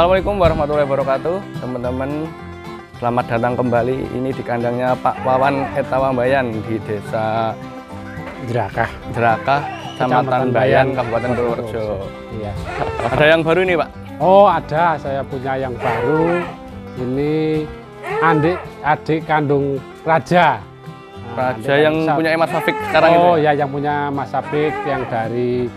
Assalamualaikum warahmatullahi wabarakatuh teman-teman selamat datang kembali ini di kandangnya Pak Wawan Etawambayan di desa Jerakah Jerakah Kecamatan Bayan Kabupaten Purworejo iya ada yang baru ini Pak Oh ada saya punya yang baru ini adik adik kandung Raja nah, Raja adik yang Raja. punya Mas Safik sekarang oh, itu ya? ya yang punya Mas Safik yang dari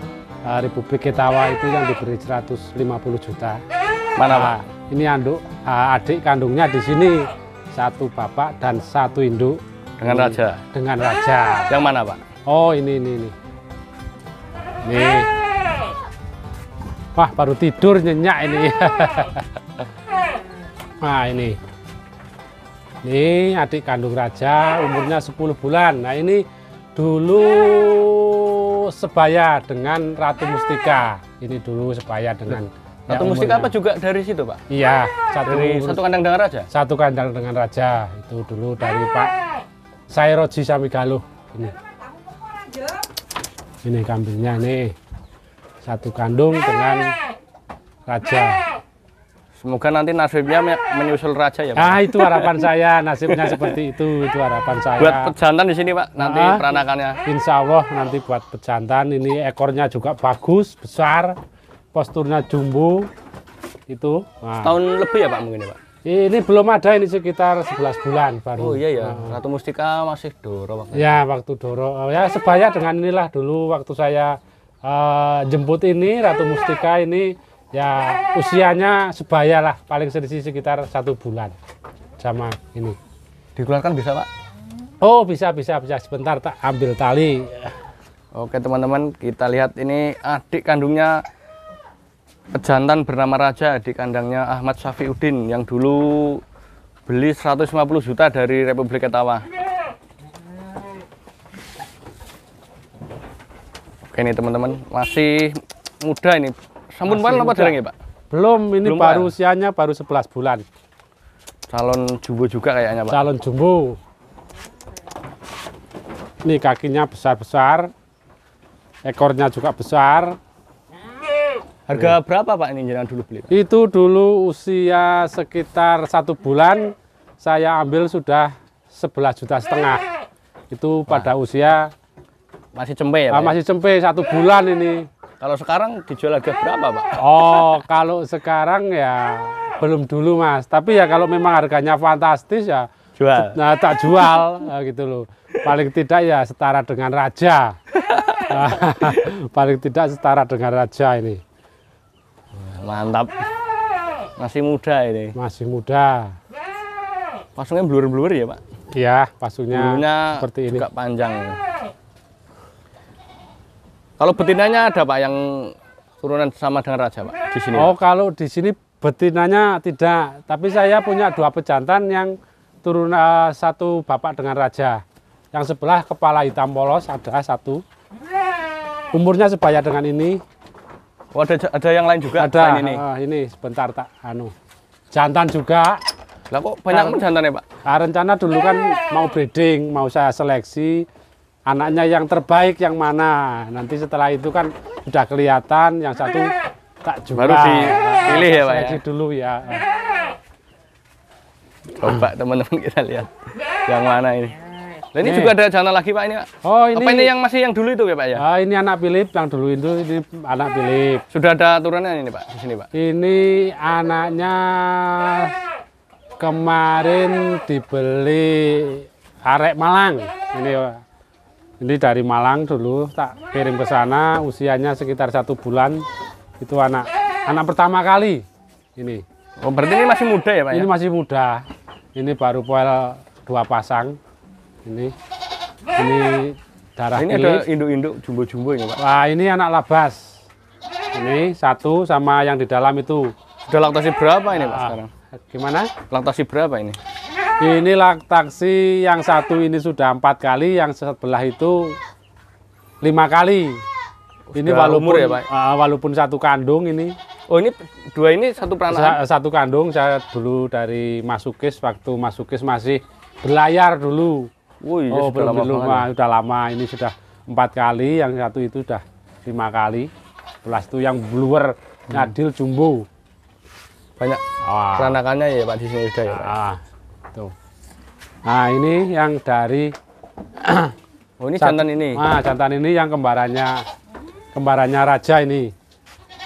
eh, Republik Ketawa itu yang diberi 150 juta Mana nah, Ini anduk, eh, adik kandungnya di sini satu bapak dan satu induk. Dengan ini, raja. Dengan raja. Yang mana Pak? Oh ini ini ini. ini Wah baru tidur nyenyak ini. nah ini. Ini adik kandung raja umurnya 10 bulan. Nah ini dulu sebaya dengan Ratu Mustika. Ini dulu sebaya dengan satu ya, musik apa juga dari situ, Pak? Iya, satu satu kandang dengan raja. Satu kandang dengan raja itu dulu dari Pak Sairoji Samigaluh. Ini. Ini kambingnya nih. Satu kandung dengan raja. Semoga nanti nasibnya menyusul raja ya, Pak. Ah, itu harapan saya, nasibnya seperti itu, itu harapan saya. Buat pejantan di sini, Pak, nanti ah, peranakannya. Insya Allah nanti buat pejantan ini ekornya juga bagus, besar posturnya jumbo itu. Nah. Setahun lebih ya Pak mungkin ya Pak? Ini belum ada ini sekitar 11 bulan baru. Oh iya ya, nah. Ratu Mustika masih Doro waktu Ya, waktu Doro. Oh, ya sebaya dengan inilah dulu waktu saya uh, jemput ini Ratu Mustika ini ya usianya sebaya lah paling sedih sekitar satu bulan sama ini. Dikeluarkan bisa Pak? Oh bisa bisa bisa sebentar tak ambil tali. Oke teman-teman kita lihat ini adik kandungnya Jantan bernama Raja di kandangnya Ahmad Udin yang dulu beli 150 juta dari Republik Ketawa. Oke nih teman-teman, masih muda ini. Sampun pan apa dereng ya, Pak? Belum, ini Belum ya? baru pan. usianya baru 11 bulan. Calon jumbo juga kayaknya, Pak. Calon jumbo. Ini kakinya besar-besar. Ekornya juga besar. Harga ya. berapa Pak ini jalan dulu beli? Pak? Itu dulu usia sekitar satu bulan saya ambil sudah 11 juta setengah. Itu pada usia masih cempe ya? Ah, Pak? Ya? Masih cempe satu bulan ini. Kalau sekarang dijual harga berapa Pak? Oh kalau sekarang ya belum dulu Mas. Tapi ya kalau memang harganya fantastis ya jual. Nah tak jual nah, gitu loh. Paling tidak ya setara dengan raja. Paling tidak setara dengan raja ini mantap masih muda ini masih muda pasungnya blur-blur ya pak iya pasungnya Blurunya seperti ini juga panjang kalau betinanya ada pak yang turunan sama dengan raja pak di sini oh kalau di sini betinanya tidak tapi saya punya dua pejantan yang turun uh, eh, satu bapak dengan raja yang sebelah kepala hitam polos ada satu umurnya sebaya dengan ini Oh, ada ada yang lain juga ada, ini. Uh, ini sebentar tak anu. Jantan juga. Lah kok banyak nah, jantan ya, Pak? Nah, rencana dulu kan mau breeding, mau saya seleksi anaknya yang terbaik yang mana. Nanti setelah itu kan sudah kelihatan yang satu tak juga. Baru dipilih nah, ya, Pak. Ya? Seleksi ya? dulu ya. Coba teman-teman kita lihat yang mana ini. Nah, ini nih. juga ada jalan lagi Pak ini Pak. Oh ini. Apa ini yang masih yang dulu itu ya Pak ya? Ah ini anak Philip yang dulu itu ini anak Philip. Sudah ada turunannya ini Pak di sini Pak. Ini anaknya kemarin dibeli arek Malang ini Pak. Ini dari Malang dulu tak kirim ke sana usianya sekitar satu bulan itu anak anak pertama kali ini. Oh berarti ini masih muda ya Pak? Ya? Ini ya? masih muda. Ini baru poel dua pasang ini ini darah ini ada induk-induk jumbo-jumbo ini ya, pak wah ini anak labas ini satu sama yang di dalam itu sudah laktasi berapa ini pak ah, sekarang gimana laktasi berapa ini ini laktasi yang satu ini sudah empat kali yang sebelah itu lima kali sudah ini walaupun ya pak ah, walaupun satu kandung ini Oh ini dua ini satu peranaan? Satu kandung saya dulu dari Masukis waktu Masukis masih berlayar dulu. Oh, oh sudah belum, lama belum ya. sudah lama ini sudah empat kali, yang satu itu sudah lima kali. Belas itu yang bluer hmm. Adil Jumbo. Banyak ah. peranakannya ya Pak di sini sudah ya. Ah, tuh. Nah ini yang dari Oh ini jantan ini. Nah jantan ini yang kembarannya kembarannya raja ini.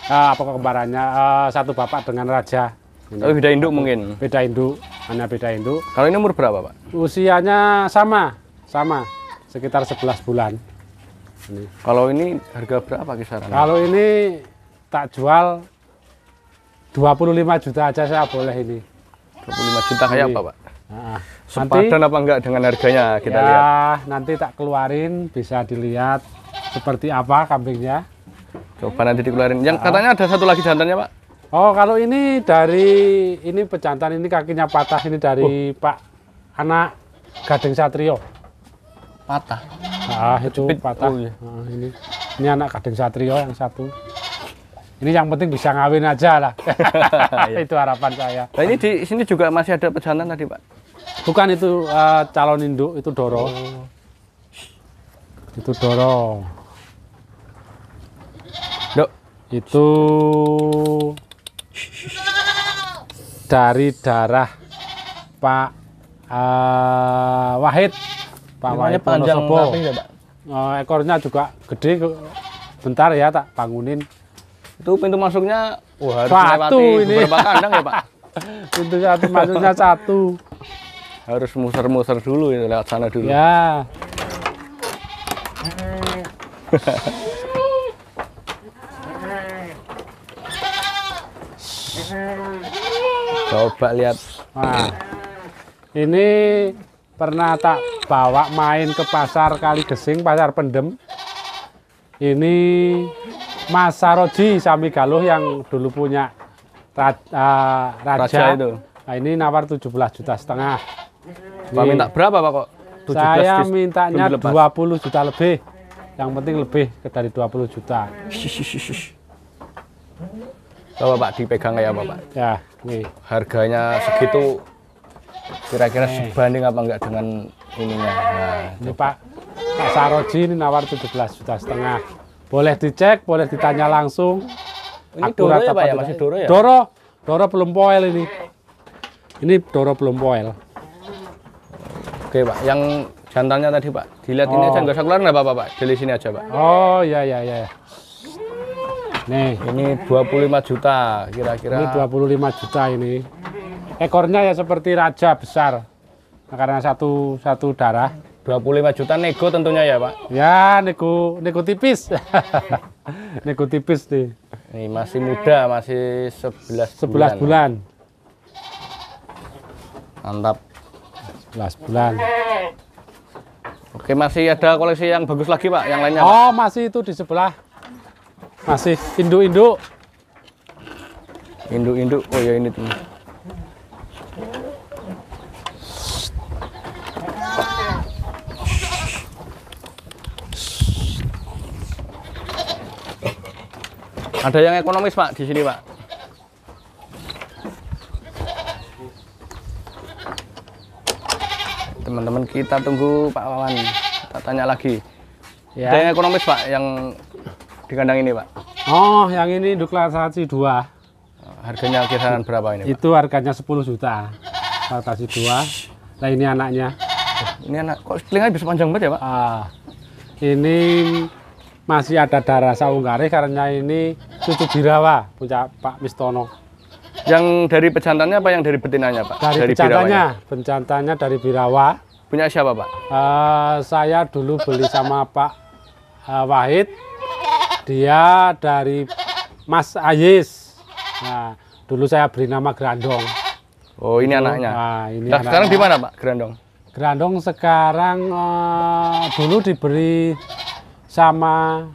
apakah apa kembarannya uh, satu bapak dengan raja. Ini. Oh, beda induk mungkin. Beda induk hanya beda induk. Kalau ini umur berapa, Pak? Usianya sama, sama, sekitar 11 bulan. Ini. Kalau ini harga berapa kisaran? Kalau ini tak jual 25 juta aja saya boleh ini. 25 juta kayak apa, Pak? Nah, Sepadan apa enggak dengan harganya kita ya, lihat. nanti tak keluarin bisa dilihat seperti apa kambingnya. Coba nanti dikeluarin. Yang katanya ada satu lagi jantannya, Pak. Oh, kalau ini dari ini pejantan ini kakinya patah ini dari oh. Pak anak Gading Satrio. Patah. Ah, itu Cepit. patah. Oh, iya. ah, ini ini anak Gading Satrio yang satu. Ini yang penting bisa ngawin aja lah. Iya. itu harapan saya. Nah, ini di sini juga masih ada pejantan tadi, Pak. Bukan itu uh, calon induk, itu Doro. Oh. Itu Doro. Dok. Itu dari darah Pak uh, Wahid Pak Wahid panjang ya, Uh, ekornya juga gede bentar ya tak bangunin itu pintu masuknya wah harus satu ini kandang ya Pak pintu satu masuknya satu harus muser-muser dulu ya lewat sana dulu ya coba lihat nah, ini pernah tak bawa main ke pasar kali gesing pasar pendem ini Mas Saroji Sami Galuh yang dulu punya raja, ah, raja. raja itu nah ini nawar 17 juta setengah Pak minta berapa Pak kok? 17 saya mintanya 20 juta lebih yang penting lebih dari 20 juta Coba Pak dipegang kayak apa Ya, ini. Harganya segitu kira-kira sebanding apa enggak dengan ininya? Nah, ini Pak Pak Saroji ini nawar belas juta setengah. Boleh dicek, boleh ditanya langsung. Ini Akurat doro ya Pak ya? Masih doro ya? Doro, doro belum poel ini. Ini doro belum poel. Oke Pak, yang jantannya tadi Pak, dilihat oh. ini aja nggak usah keluar nggak Pak Pak, dari sini aja Pak. Oh iya iya iya. Nih, ini 25 juta kira-kira. Ini 25 juta ini. Ekornya ya seperti raja besar. Karena satu satu darah. 25 juta nego tentunya ya, Pak. Ya, nego nego tipis. nego tipis nih. Ini masih muda, masih 11 bulan. bulan. Mantap. 11 bulan. Oke, masih ada koleksi yang bagus lagi, Pak, yang lainnya. Pak. Oh, masih itu di sebelah masih induk-induk. Induk-induk. Oh ya ini tuh. Ada yang ekonomis pak di sini pak. Teman-teman kita tunggu Pak Wawan. Kita tanya lagi. Ya. Ada yang ekonomis pak yang di kandang ini pak oh yang ini duklasasi 2 harganya kisaran berapa ini pak? itu harganya 10 juta duklasasi 2 nah ini anaknya eh, ini anak kok telinganya bisa panjang banget ya pak ah, ini masih ada darah saunggare karena ini cucu birawa punya Pak Mistono yang dari pejantannya apa yang dari betinanya pak dari, dari pejantannya pejantannya dari birawa punya siapa pak uh, saya dulu beli sama Pak uh, Wahid dia dari Mas Ayis. Nah, dulu saya beri nama Grandong. Oh, ini dulu, anaknya. Nah, ini nah, anaknya. sekarang di mana, Pak Grandong? Grandong sekarang uh, dulu diberi sama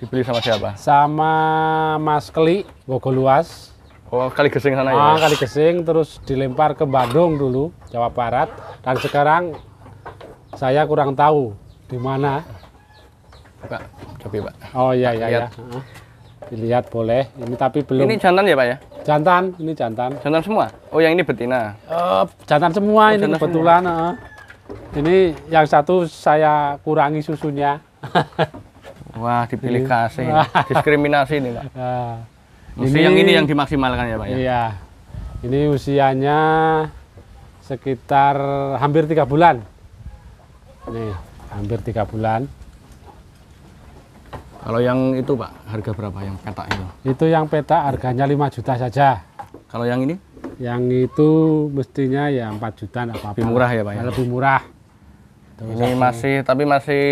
Diberi sama siapa? Sama Mas Keli Gogo Luas. Oh, kali gesing sana ya. Ah, kali gesing terus dilempar ke Bandung dulu, Jawa Barat dan sekarang saya kurang tahu di mana Pak, coba Pak. Oh iya iya iya. Dilihat boleh. Ini tapi belum. Ini jantan ya Pak ya? Jantan, ini jantan. Jantan semua. Oh yang ini betina. Uh, jantan semua oh, ini jantan kebetulan. Semua. Uh. Ini yang satu saya kurangi susunya. Wah dipilih kasih. Diskriminasi ini Pak. Uh, ini, yang ini yang dimaksimalkan ya Pak ya? Iya. Ini usianya sekitar hampir tiga bulan. Nih, hampir tiga bulan. Kalau yang itu Pak, harga berapa yang petak itu? Itu yang petak harganya 5 juta saja. Kalau yang ini? Yang itu mestinya ya 4 juta apa-apa. Lebih murah ya Pak ya? ya lebih murah. Tuh. Ini masih tapi masih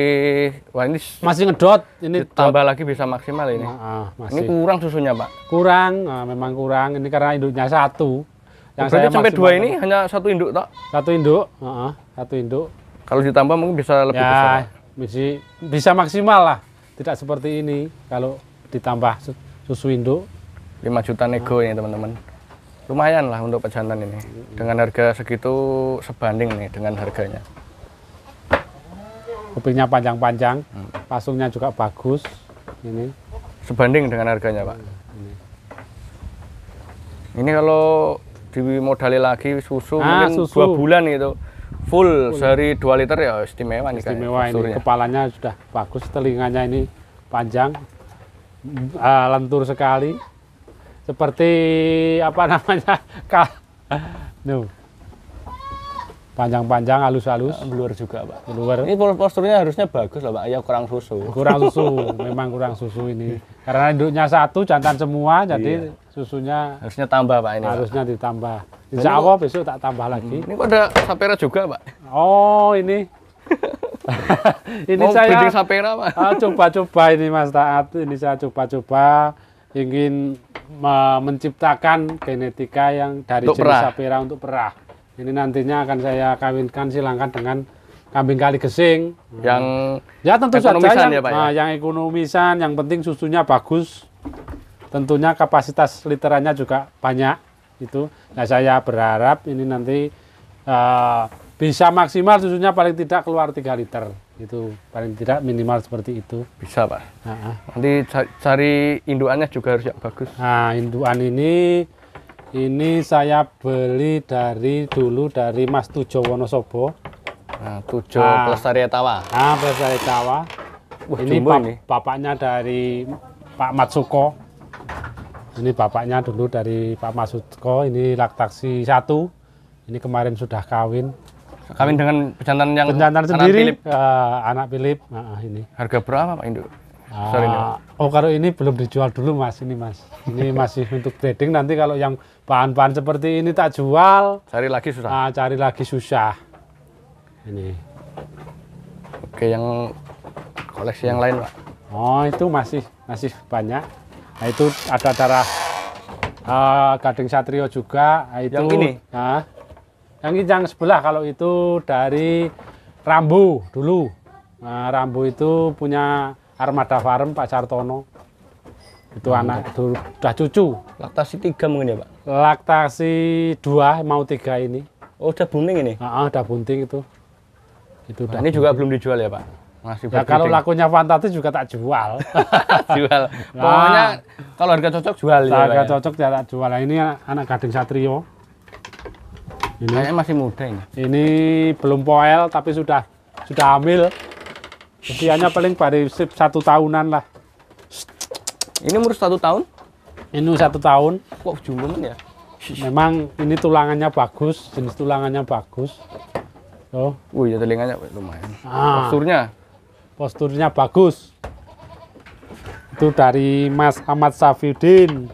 wah ini masih ngedot ini tambah lagi bisa maksimal ini. Ah, uh, masih. Ini kurang susunya pak? Kurang, nah, memang kurang ini karena induknya satu. Yang Berarti sampai dua ini hanya satu induk tak? Satu induk, uh, satu induk. Kalau ditambah mungkin bisa lebih ya, besar. Ya, bisa maksimal lah tidak seperti ini kalau ditambah susu induk 5 juta nego ini teman-teman lumayan lah untuk pejantan ini dengan harga segitu sebanding nih dengan harganya kupingnya panjang-panjang hmm. pasungnya juga bagus ini sebanding dengan harganya pak ini, kalau dimodali lagi susu ah, mungkin susu. dua bulan itu full, full. seri 2 liter ya istimewa nih istimewa ini posturnya. kepalanya sudah bagus telinganya ini panjang uh, lentur sekali seperti apa namanya kah no. panjang-panjang halus-halus luar juga pak luar ini posturnya harusnya bagus loh pak ya kurang susu kurang susu memang kurang susu ini karena induknya satu jantan semua jadi iya. susunya harusnya tambah pak ini harusnya pak. ditambah Insya Allah besok tak tambah hmm. lagi. Ini kok ada sapera juga, Pak? Oh, ini. ini Mau oh, saya sapera, Pak. Ah, coba-coba ini Mas Taat, ini saya coba-coba ingin menciptakan genetika yang dari untuk jenis perah. sapera untuk perah. Ini nantinya akan saya kawinkan silangkan dengan kambing kali gesing hmm. yang ya tentu saja yang, ya, Pak, ya? Ah, yang ekonomisan, yang penting susunya bagus. Tentunya kapasitas literannya juga banyak itu nah saya berharap ini nanti uh, bisa maksimal susunya paling tidak keluar tiga liter itu paling tidak minimal seperti itu bisa pak uh nanti cari induannya juga harus yang bagus nah induan ini ini saya beli dari dulu dari Mas Tujo Wonosobo nah, Tujo nah, Pelestari Etawa nah Pelestari Etawa Wah, ini, bap ini bapaknya dari Pak Matsuko ini bapaknya dulu dari Pak Masutko, ini laktaksi satu. Ini kemarin sudah kawin. Kawin dengan pejantan yang pejantan anak sendiri, Philip. Uh, anak Philip. Nah, ini. Harga berapa Pak Induk? Uh, oh kalau ini belum dijual dulu mas ini mas ini masih untuk trading nanti kalau yang bahan-bahan seperti ini tak jual cari lagi susah uh, cari lagi susah ini oke yang koleksi yang lain pak oh itu masih masih banyak Nah itu ada darah uh, gading satrio juga. Nah, itu, yang ini? Nah, yang ini yang sebelah kalau itu dari Rambu dulu. Nah, Rambu itu punya Armada Farm Pak Sartono. Itu hmm. anak itu udah cucu. Laktasi tiga mungkin ya Pak? Laktasi dua mau tiga ini. Oh udah bunting ini? Ah, udah bunting itu. Itu nah, ini juga belum dijual ya Pak? Masih ya kalau lakunya fantastis juga tak jual. jual. Nah, Pokoknya kalau harga cocok jual. Ya, harga ya. cocok tak jual. Nah, ini anak gading satrio. Ini Kayaknya masih muda ini. Ini belum poel tapi sudah sudah hamil. Usianya paling sip satu tahunan lah. Ini umur satu tahun? Ini satu tahun. Kok jumbo ya? Memang ini tulangannya bagus, jenis tulangannya bagus. Oh, Wih, ya telinganya lumayan. Ah. Teksturnya posturnya bagus itu dari Mas Ahmad Safiuddin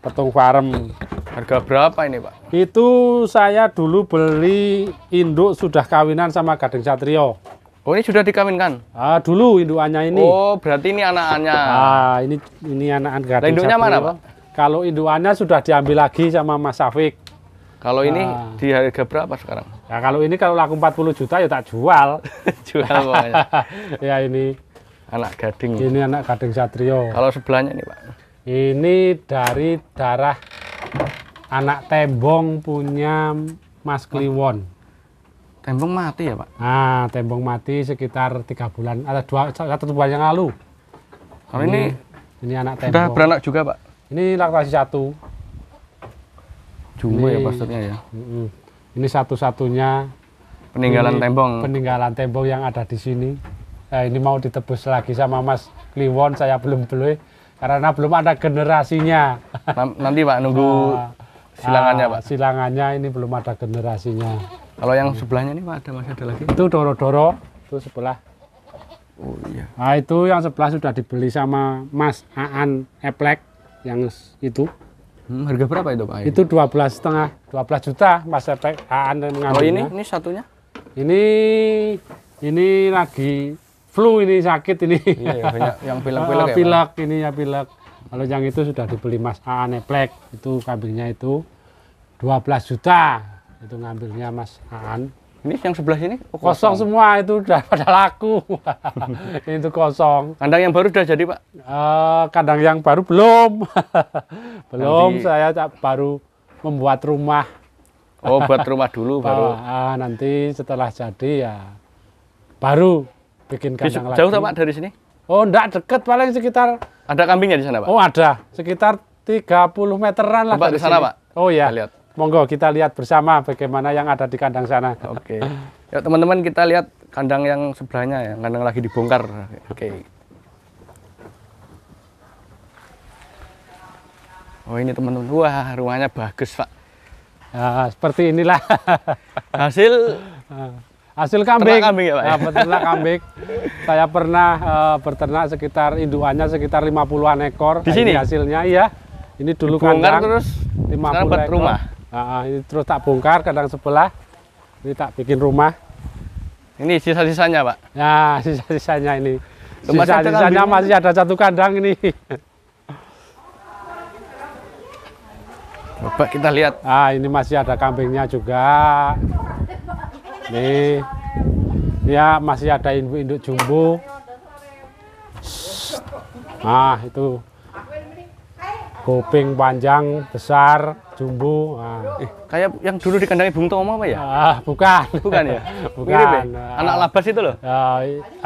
Petung Farm harga berapa ini Pak? itu saya dulu beli induk sudah kawinan sama Gading Satrio oh ini sudah dikawinkan? Ah, dulu induannya ini oh berarti ini anakannya ah, ini ini anak-anak nah, induknya Satrio. mana Pak? kalau induannya sudah diambil lagi sama Mas Safik kalau ini uh, di harga berapa sekarang? Ya kalau ini kalau laku 40 juta ya tak jual. jual pokoknya. ya ini anak gading. Ini anak gading Satrio. Kalau sebelahnya nih, Pak. Ini dari darah anak tembong punya Mas Kliwon. Tembong mati ya pak? Ah, tembong mati sekitar tiga bulan, ada dua satu bulan yang lalu. Kalau ini, ini, ini anak tembong. Sudah beranak juga pak? Ini laktasi satu. Jungo ya maksudnya ya. Ini satu-satunya peninggalan ini, tembong. Peninggalan tembong yang ada di sini. Nah, ini mau ditebus lagi sama Mas Kliwon, saya belum beli karena belum ada generasinya. Nanti Pak nunggu nah, silangannya ah, Pak. Silangannya ini belum ada generasinya. Kalau yang sebelahnya ini Pak ada masih ada lagi? Itu doro-doro, itu sebelah. Oh iya. Nah, itu yang sebelah sudah dibeli sama Mas Aan Eplek yang itu. Hmm, harga berapa itu Pak? Itu dua belas setengah, dua belas juta Mas Epek Aan ah, mengambil. Oh ini, ya. ini satunya? Ini, ini lagi flu ini sakit ini. Iya, iya yang pilek-pilek. Oh, pilek ini ya pilek. Kalau yang itu sudah dibeli Mas Aan Eplek, itu kambingnya itu 12 juta itu ngambilnya Mas Aan. Ini yang sebelah sini oh, kosong, kosong semua itu udah pada laku. itu kosong. Kandang yang baru sudah jadi pak? Uh, kandang yang baru belum, belum. Nanti... Saya baru membuat rumah. Oh, buat rumah dulu baru. uh, nanti setelah jadi ya baru bikin kandang lagi. Jauh tak, Pak dari sini? Oh, enggak deket paling sekitar Ada kambingnya di sana, Pak? Oh, ada. Sekitar 30 meteran lah Pak di sana, Pak. Oh, ya. Lihat. Monggo kita lihat bersama bagaimana yang ada di kandang sana. Oke. Yuk ya, teman-teman kita lihat kandang yang sebelahnya ya, kandang lagi dibongkar. Oke. Oh ini teman-teman, wah rumahnya bagus pak. Nah, seperti inilah hasil ah, hasil kambing. kambing ya, Pak. Nah, ya? peternak kambing. Saya pernah uh, berternak sekitar induannya sekitar 50-an ekor. Di sini hasilnya iya. Ini dulu kandang terus 50 ekor. rumah. Uh, ini terus tak bongkar kadang sebelah. Ini tak bikin rumah. Ini sisa-sisanya, Pak. Ya, sisa-sisanya ini. Sisa-sisanya masih ada satu kandang ini. bapak kita lihat. Ah, ini masih ada kambingnya juga. Nih. Ya, masih ada induk-induk jumbo. ah itu kuping panjang besar jumbo. Ah. Eh, kayak yang dulu dikandangin Bung Tomo apa ya? Ah, bukan. Bukan ya? bukan. Mirip ya? Ah. Anak labas itu loh. Ya, ah,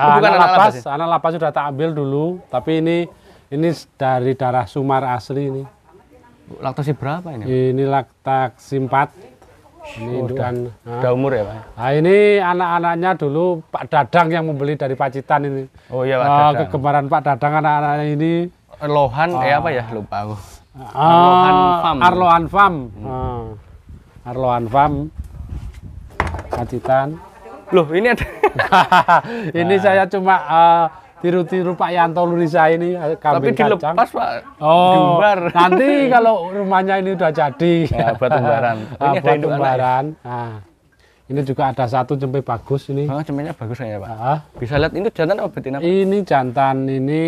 ah, bukan anak, anak labas. ya? anak labas sudah tak ambil dulu, tapi ini ini dari darah Sumar asli ini. Laktasi berapa ini? Ini laktasi 4. Ini oh, udah, ah. umur ya Pak? Nah ini anak-anaknya dulu Pak Dadang yang membeli dari Pacitan ini. Oh iya Pak ah, Dadang. Ah, kegemaran Pak Dadang anak-anak ini. Lohan, eh ah. apa ya? Lupa aku. Arloan ah, Farm. Arloan Farm. Hmm. Ah. Arloan Farm. Kacitan. Loh, ini ada. ini nah. saya cuma uh, tiru-tiru Pak Yanto Lurisa ini kambing Tapi dilepas, kacang. Pak. Oh, diumbar. nanti kalau rumahnya ini udah jadi. Ya, buat umbaran. ini buat umbaran. ini juga ada satu cempe bagus ini. Oh, cempenya bagus ya, Pak. Uh, Bisa lihat ini jantan apa betina? Ini jantan ini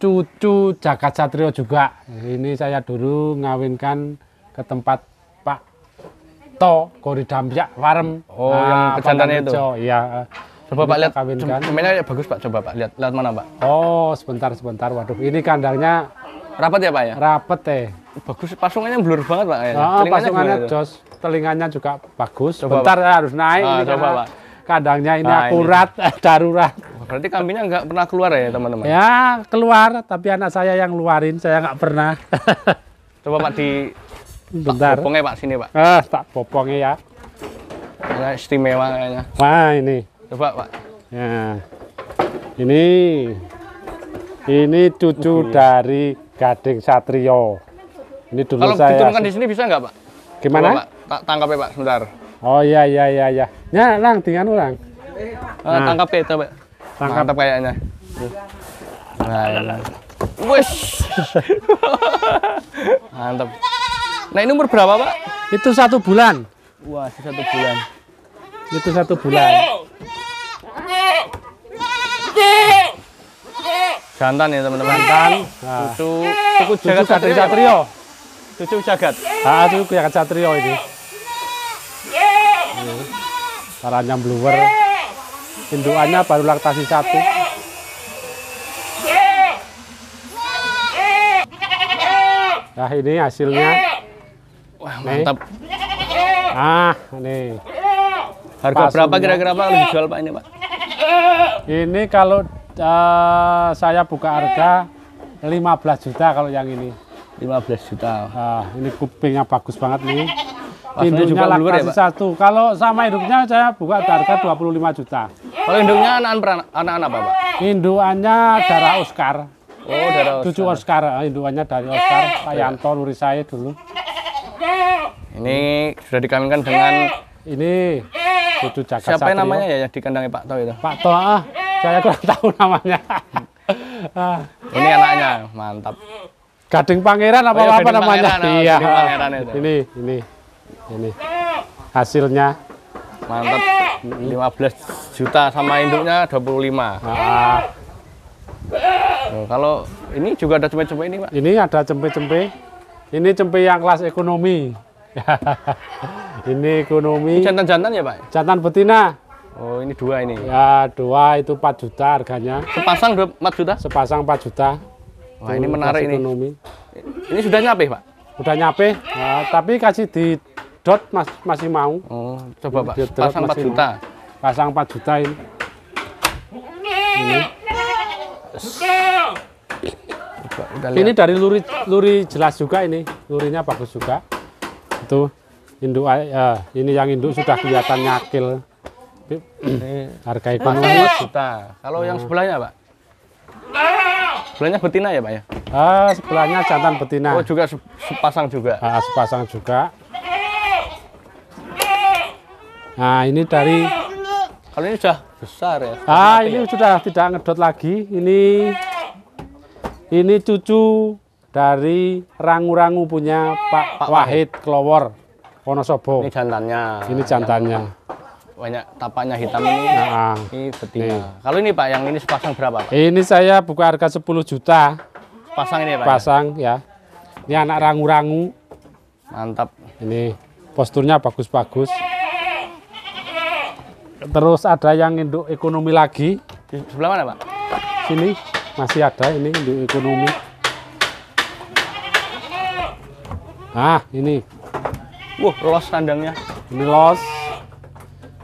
cucu Jagat Satrio juga. Ini saya dulu ngawinkan ke tempat Pak To Koridampiak Warem. Oh, nah, yang ah, kejantannya itu. Iya. Eh, coba Pak lihat kawinkan. Mainnya bagus Pak, coba Pak lihat lihat mana Pak? Oh, sebentar sebentar. Waduh, ini kandangnya rapat ya Pak ya? Rapat eh. Bagus, pasungannya blur banget Pak. Ya. Oh, pasungannya jos, telinganya juga bagus. Coba, sebentar Pak. harus naik. Oh, ini coba Pak. Kandangnya ini nah, akurat, ini. darurat. Berarti kambingnya nggak pernah keluar ya teman-teman? Ya keluar, tapi anak saya yang luarin, saya nggak pernah. Coba Pak di Bentar. Pak popongnya Pak sini Pak. Ah, tak popongnya ya. Nah, istimewa kayaknya. Wah ini. Coba Pak. Ya. Ini ini cucu okay. dari Gading Satrio. Ini dulu Kalau saya. Kalau di sini bisa nggak Pak? Gimana? tak tangkap ya Pak, sebentar. Oh iya iya iya iya. Ya, lang, tinggal ulang Nah, nah. tangkap ya, coba. Mantap kayaknya. Nah, ya, Wes. Mantap. Nah, ini umur berapa, Pak? Itu satu bulan. Wah, satu bulan. Itu satu bulan. Jantan ya, teman-teman. Jantan. Nah. Nah. Cucu, cucu jagat satrio. Ya, satrio. Cucu jagat. Ah, cucu jagat satrio ini. Para iya. nyambluwer. Iya induannya baru laktasi satu nah ini hasilnya wah mantap nih. ah nih harga Pasumnya. berapa kira-kira pak lebih jual pak ini pak ini kalau uh, saya buka harga 15 juta kalau yang ini 15 juta ah, ini kupingnya bagus banget nih Induknya laku ya, satu. Kalau sama induknya saya buka harga 25 juta. Kalau induknya anak-anak apa, Pak? Induannya darah eh. Oscar. Oh, darah Oscar. Cucu Oscar, eh, induannya dari eh. Oscar, Pak Yanto saya dulu. Ini sudah dikawinkan dengan ini cucu Jaka Siapa Satrio. namanya ya yang kandang Pak To itu? Pak To, ah, saya kurang tahu namanya. ah. Ini anaknya, mantap. Gading Pangeran apa oh, iya, apa namanya? Pangeran, oh, iya. Pangeran itu. Ini, ini ini hasilnya mantap 15 juta sama induknya 25 puluh Nah, kalau ini juga ada cempe-cempe ini pak ini ada cempe-cempe ini cempe yang kelas ekonomi ini ekonomi jantan-jantan ya pak jantan betina oh ini dua ini ya dua itu 4 juta harganya sepasang 4 juta sepasang 4 juta Wah, ini menarik ini. Ini sudah nyampe, Pak? Sudah nyampe, nah, ya, tapi kasih di dot mas, masih mau. Oh, coba Pak. Pasang 4 juta. Mau. Pasang 4 juta ini. Ini. udah ini dari luri luri jelas juga ini. Lurinya bagus juga. Itu induk uh, ini yang induk sudah kelihatan nyakil. harga ekonomi juta. Kalau nah. yang sebelahnya, Pak? Sebelahnya betina ya, Pak ya? Ah, sebelahnya jantan betina. Oh, juga sepasang juga. Ah, sepasang juga. Nah, ini dari kalau ini sudah besar ya. Ah, ini ya? sudah tidak ngedot lagi. Ini ini cucu dari rangu-rangu punya Pak, Pak Wahid Kelowor Wonosobo. Ini jantannya. Ini jantannya. Banyak tapaknya hitam ini. Nah, ini betina. Kalau ini Pak, yang ini sepasang berapa Pak? Ini saya buka harga 10 juta. Pasang ini Pak? Ya? Pasang ya. Ini anak rangu-rangu. Mantap. Ini posturnya bagus-bagus terus ada yang induk ekonomi lagi di sebelah mana pak sini masih ada ini induk ekonomi nah ini wah los kandangnya ini los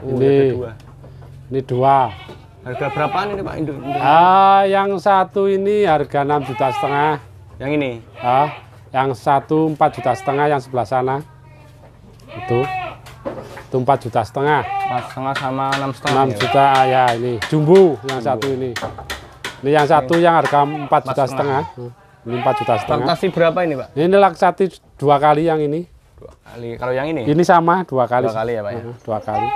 uh, ini dua. ini dua harga berapa ini pak induk, induk ah yang satu ini harga enam juta setengah yang ini ah yang satu empat juta setengah yang sebelah sana itu satu empat juta setengah. Empat setengah sama enam setengah. Enam juta ya, ya ini jumbo yang jumbo. satu ini. Ini yang satu ini. yang harga empat juta setengah. Hmm. Ini empat juta setengah. Laktasi berapa ini pak? Ini laktasi dua kali yang ini. Dua kali. Kalau yang ini? Ini sama dua kali. Dua kali ya pak ya. Hmm, dua kali.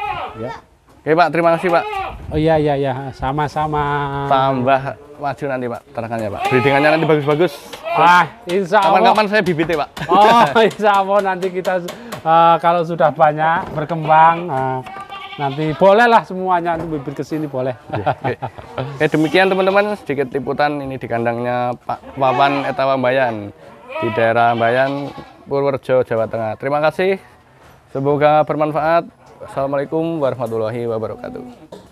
Ya. Oke pak, terima kasih pak. Oh iya iya iya, sama-sama. Tambah maju nanti pak, ya pak. Breedingannya nanti bagus-bagus. Ah, insya Allah. Kapan-kapan saya bibitnya pak. Oh insya Allah nanti kita uh, kalau sudah banyak berkembang uh, nanti bolehlah semuanya untuk bibit ke sini boleh. Ya, oke. Eh, demikian teman-teman sedikit liputan ini di kandangnya Pak Wawan Etawa Bayan di daerah Bayan Purworejo Jawa Tengah. Terima kasih. Semoga bermanfaat. Assalamualaikum warahmatullahi wabarakatuh.